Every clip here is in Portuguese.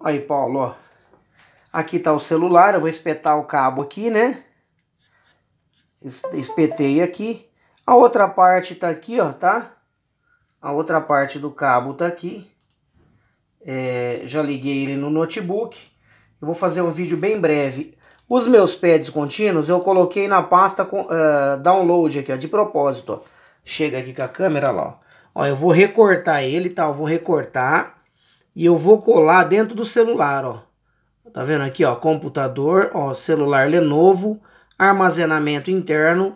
Aí, Paulo, ó. Aqui tá o celular, eu vou espetar o cabo aqui, né? Espetei aqui. A outra parte tá aqui, ó, tá? A outra parte do cabo tá aqui. É, já liguei ele no notebook. Eu vou fazer um vídeo bem breve. Os meus pads contínuos eu coloquei na pasta com, uh, download aqui, ó, de propósito. Ó. Chega aqui com a câmera lá, ó. ó. Eu vou recortar ele, tá? Eu vou recortar e eu vou colar dentro do celular, ó. Tá vendo aqui, ó, computador, ó, celular Lenovo, armazenamento interno,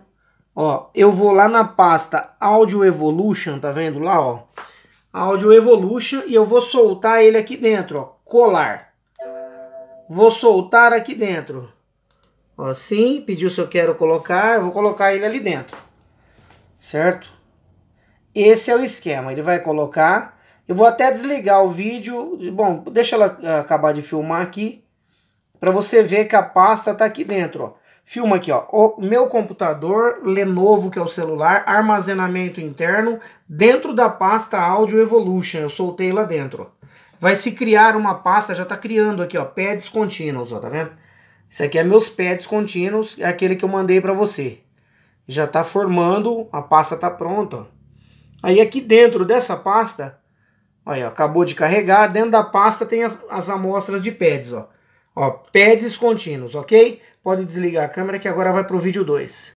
ó. Eu vou lá na pasta Audio Evolution, tá vendo lá, ó. Audio Evolution e eu vou soltar ele aqui dentro, ó, colar. Vou soltar aqui dentro. Ó, assim, pediu se eu quero colocar, eu vou colocar ele ali dentro. Certo? Esse é o esquema, ele vai colocar eu vou até desligar o vídeo. Bom, deixa ela ah, acabar de filmar aqui. Para você ver que a pasta tá aqui dentro, ó. Filma aqui, ó. O meu computador, Lenovo, que é o celular, armazenamento interno, dentro da pasta Audio Evolution. Eu soltei lá dentro. Ó. Vai se criar uma pasta, já tá criando aqui, ó. Pads contínuos, ó, tá vendo? Isso aqui é meus pads contínuos, é aquele que eu mandei para você. Já tá formando, a pasta tá pronta, ó. Aí aqui dentro dessa pasta, Aí, ó, acabou de carregar. Dentro da pasta tem as, as amostras de pads, ó. Ó, pads contínuos, ok? Pode desligar a câmera que agora vai pro vídeo 2.